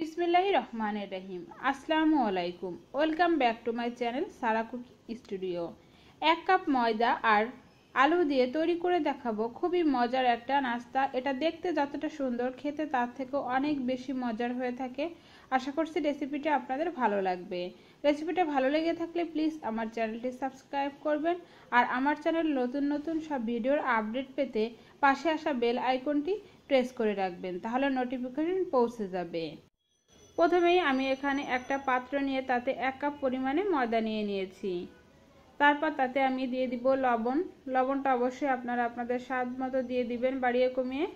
বিসমিল্লাহ রহমানের রহিম আসসালামু আলাইকুম welcome back to my channel Sara cook studio এক কাপ ময়দা আর আলু দিয়ে তৈরি করে দেখাবো খুবই মজার একটা নাস্তা এটা দেখতে যতটা সুন্দর খেতে তার থেকেও অনেক বেশি মজার হয়ে থাকে আশা করছি রেসিপিটা আপনাদের ভালো লাগবে রেসিপিটা ভালো লেগে থাকলে প্লিজ আমার চ্যানেলটি সাবস্ক্রাইব করবেন আর আমার চ্যানেল নতুন নতুন সব ভিডিওর আপডেট পেতে পাশে আসা বেল আইকনটি প্রেস করে রাখবেন তাহলে নোটিফিকেশন পৌঁছে যাবে প্রথমেই আমি এখানে একটা পাত্র নিয়ে তাতে এক কাপ পরিমাণে ময়দা নিয়ে নিয়েছি তারপর তাতে আমি দিয়ে দিব লবণ লবণটা অবশ্যই আপনারা আপনাদের স্বাদ মতো দিয়ে দিবেন বাড়িয়ে কমিয়ে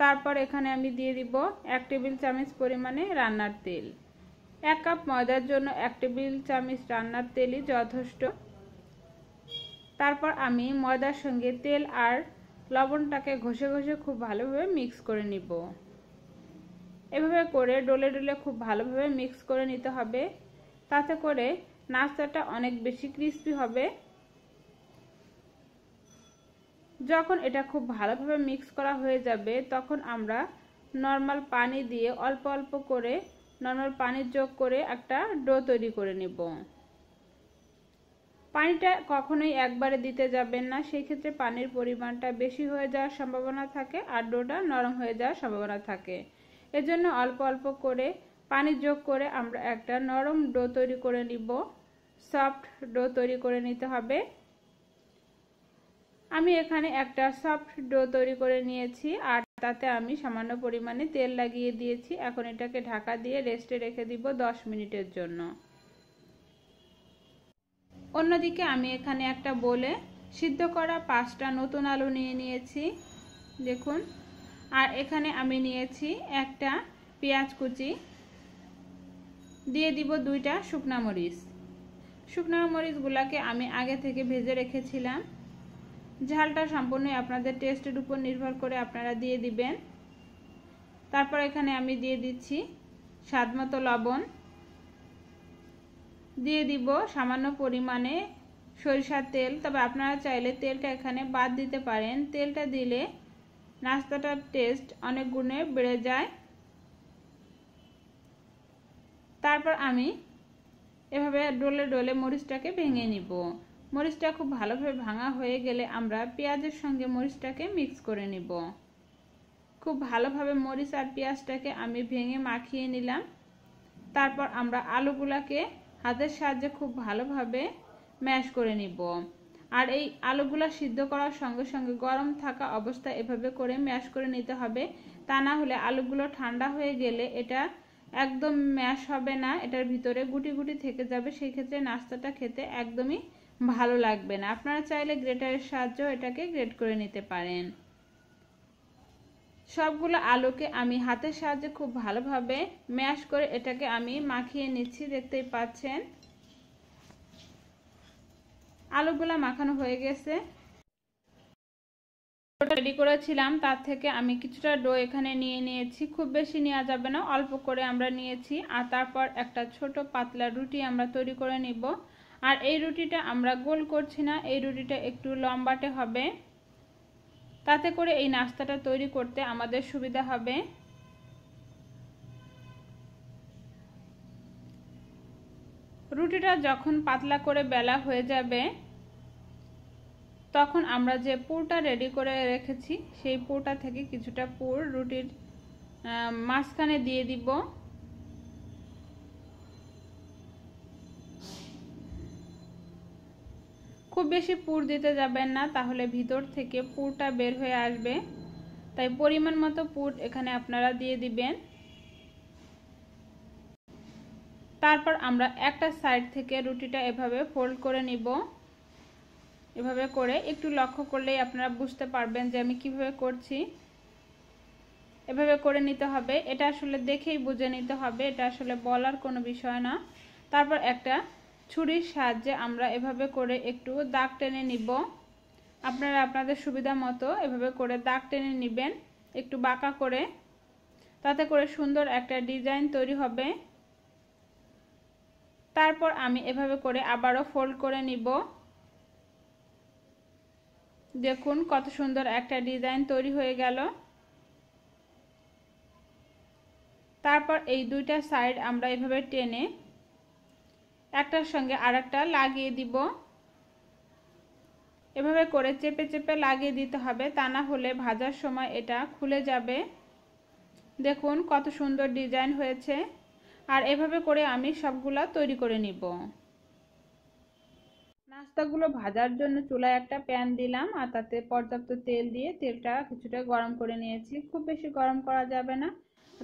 তারপর এখানে আমি দিয়ে দিব এক টেবিল চামচ পরিমাণে রান্নার তেল এক কাপ ময়দার জন্য এক টেবিল চামচ রান্নার তেলই যথেষ্ট তারপর আমি ময়দার সঙ্গে তেল আর লবণটাকে ঘষে ঘষে খুব ভালোভাবে মিক্স করে নিব এভাবে করে ডলে ডলে খুব ভালোভাবে মিক্স করে নিতে হবে তাতে করে নাস্তাটা অনেক বেশি ক্রিস্পি হবে যখন এটা খুব ভালোভাবে মিক্স করা হয়ে যাবে তখন আমরা নর্মাল পানি দিয়ে অল্প অল্প করে নর্মাল পানি যোগ করে একটা ডো তৈরি করে নেব পানিটা কখনোই একবারে দিতে যাবেন না সেই ক্ষেত্রে পানির পরিমাণটা বেশি হয়ে যাওয়ার সম্ভাবনা থাকে আর ডোটা নরম হয়ে যাওয়ার সম্ভাবনা থাকে এজন্য অল্প অল্প করে পানি যোগ করে আমরা একটা নরম ডো তৈরি করে নিব সফট ডো তৈরি করে নিতে হবে আমি এখানে একটা সফট ডো তৈরি করে নিয়েছি আর তাতে আমি সামান্য পরিমাণে তেল লাগিয়ে দিয়েছি এখন এটাকে ঢাকা দিয়ে রেস্টে রেখে দিব দশ মিনিটের জন্য অন্যদিকে আমি এখানে একটা বলে সিদ্ধ করা পাঁচটা নতুন আলু নিয়ে নিয়েছি দেখুন আর এখানে আমি নিয়েছি একটা পেঁয়াজ কুচি দিয়ে দিব দুইটা শুকনা মরিচ শুকনা মরিচগুলোকে আমি আগে থেকে ভেজে রেখেছিলাম ঝালটা সম্পূর্ণ আপনাদের টেস্টের উপর নির্ভর করে আপনারা দিয়ে দিবেন তারপর এখানে আমি দিয়ে দিচ্ছি স্বাদমতো লবণ দিয়ে দিব সামান্য পরিমাণে সরিষার তেল তবে আপনারা চাইলে তেলটা এখানে বাদ দিতে পারেন তেলটা দিলে নাস্তাটার টেস্ট অনেক গুণে বেড়ে যায় তারপর আমি এভাবে ডোলে ডোলে মরিচটাকে ভেঙে নিব মরিচটা খুব ভালোভাবে ভাঙা হয়ে গেলে আমরা পেঁয়াজের সঙ্গে মরিচটাকে মিক্স করে নিব খুব ভালোভাবে মরিচ আর পেঁয়াজটাকে আমি ভেঙে মাখিয়ে নিলাম তারপর আমরা আলুগুলাকে হাতের সাহায্যে খুব ভালোভাবে ম্যাশ করে নিব আর এই আলুগুলো সিদ্ধ করার সঙ্গে সঙ্গে গরম থাকা অবস্থা এভাবে করে ম্যাশ করে নিতে হবে তা না হলে আলুগুলো ঠান্ডা হয়ে গেলে এটা একদম ম্যাশ হবে না এটার ভিতরে গুটি গুটি থেকে যাবে সেই ক্ষেত্রে নাস্তাটা খেতে একদমই ভালো লাগবে না আপনারা চাইলে গ্রেটারের সাহায্য এটাকে গ্রেট করে নিতে পারেন সবগুলো আলুকে আমি হাতের সাহায্যে খুব ভালোভাবে ম্যাশ করে এটাকে আমি মাখিয়ে নিচ্ছি দেখতেই পাচ্ছেন আলুগুলা মাখানো হয়ে গেছে রেডি করেছিলাম তার থেকে আমি কিছুটা ডো এখানে নিয়ে নিয়েছি খুব বেশি নেওয়া যাবে না অল্প করে আমরা নিয়েছি আর তারপর একটা ছোট পাতলা রুটি আমরা তৈরি করে নিব আর এই রুটিটা আমরা গোল করছি না এই রুটিটা একটু লম্বাটে হবে তাতে করে এই নাস্তাটা তৈরি করতে আমাদের সুবিধা হবে রুটিটা যখন পাতলা করে বেলা হয়ে যাবে তখন আমরা যে পুরটা রেডি করে রেখেছি সেই পুরটা থেকে কিছুটা পুর রুটির মাঝখানে দিয়ে দিব খুব বেশি পুর দিতে যাবেন না তাহলে ভিতর থেকে পুরটা বের হয়ে আসবে তাই পরিমাণ মতো পুর এখানে আপনারা দিয়ে দিবেন তারপর আমরা একটা সাইড থেকে রুটিটা এভাবে ফোল্ড করে নিব এভাবে করে একটু লক্ষ্য করলেই আপনারা বুঝতে পারবেন যে আমি কিভাবে করছি এভাবে করে নিতে হবে এটা আসলে দেখেই বুঝে নিতে হবে এটা আসলে বলার কোনো বিষয় না তারপর একটা ছুরির সাহায্যে আমরা এভাবে করে একটু দাগ টেনে নিব আপনারা আপনাদের সুবিধা মতো এভাবে করে দাগ টেনে নেবেন একটু বাঁকা করে তাতে করে সুন্দর একটা ডিজাইন তৈরি হবে তারপর আমি এভাবে করে আবারও ফোল্ড করে নিব দেখুন কত সুন্দর একটা ডিজাইন তৈরি হয়ে গেল তারপর এই দুইটা সাইড আমরা এভাবে টেনে একটার সঙ্গে আর লাগিয়ে দিব এভাবে করে চেপে চেপে লাগিয়ে দিতে হবে তা না হলে ভাজার সময় এটা খুলে যাবে দেখুন কত সুন্দর ডিজাইন হয়েছে আর এভাবে করে আমি সবগুলা তৈরি করে নিব নাস্তাগুলো ভাজার জন্য চুলায় একটা প্যান দিলাম আর তাতে পর্যাপ্ত তেল দিয়ে তেলটা কিছুটা গরম করে নিয়েছি খুব বেশি গরম করা যাবে না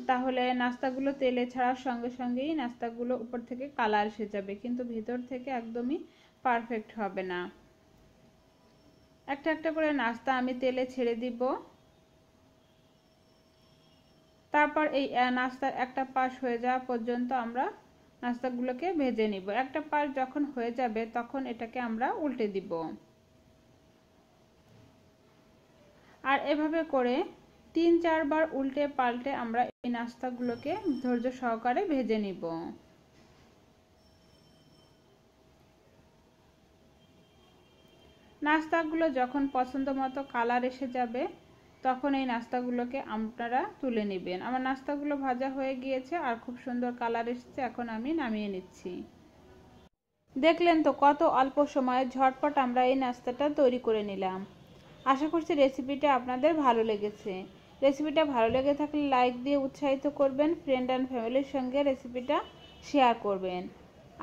তাহলে নাস্তাগুলো তেলে ছাড়ার সঙ্গে সঙ্গেই নাস্তাগুলো উপর থেকে কালার এসে যাবে কিন্তু ভেতর থেকে একদমই পারফেক্ট হবে না একটা একটা করে নাস্তা আমি তেলে ছেড়ে দিব তারপর এই নাস্তার একটা পাশ হয়ে যাওয়া পর্যন্ত আমরা নাস্তাগুলোকে ভেজে নিব একটা পাশ যখন হয়ে যাবে তখন এটাকে আমরা উল্টে দিব আর এভাবে করে তিন চারবার উল্টে পাল্টে আমরা এই নাস্তাগুলোকে ধৈর্য সহকারে ভেজে নিব নাস্তাগুলো যখন পছন্দ মতো কালার এসে যাবে তখন এই নাস্তাগুলোকে আপনারা তুলে নেবেন আমার নাস্তাগুলো ভাজা হয়ে গিয়েছে আর খুব সুন্দর কালার এসেছে এখন আমি নামিয়ে নিচ্ছি দেখলেন তো কত অল্প সময়ে ঝটপট আমরা এই নাস্তাটা তৈরি করে নিলাম আশা করছি রেসিপিটা আপনাদের ভালো লেগেছে রেসিপিটা ভালো লেগে থাকলে লাইক দিয়ে উৎসাহিত করবেন ফ্রেন্ড অ্যান্ড ফ্যামিলির সঙ্গে রেসিপিটা শেয়ার করবেন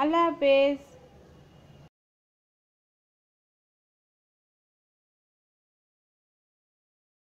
আল্লাহ হাফেজ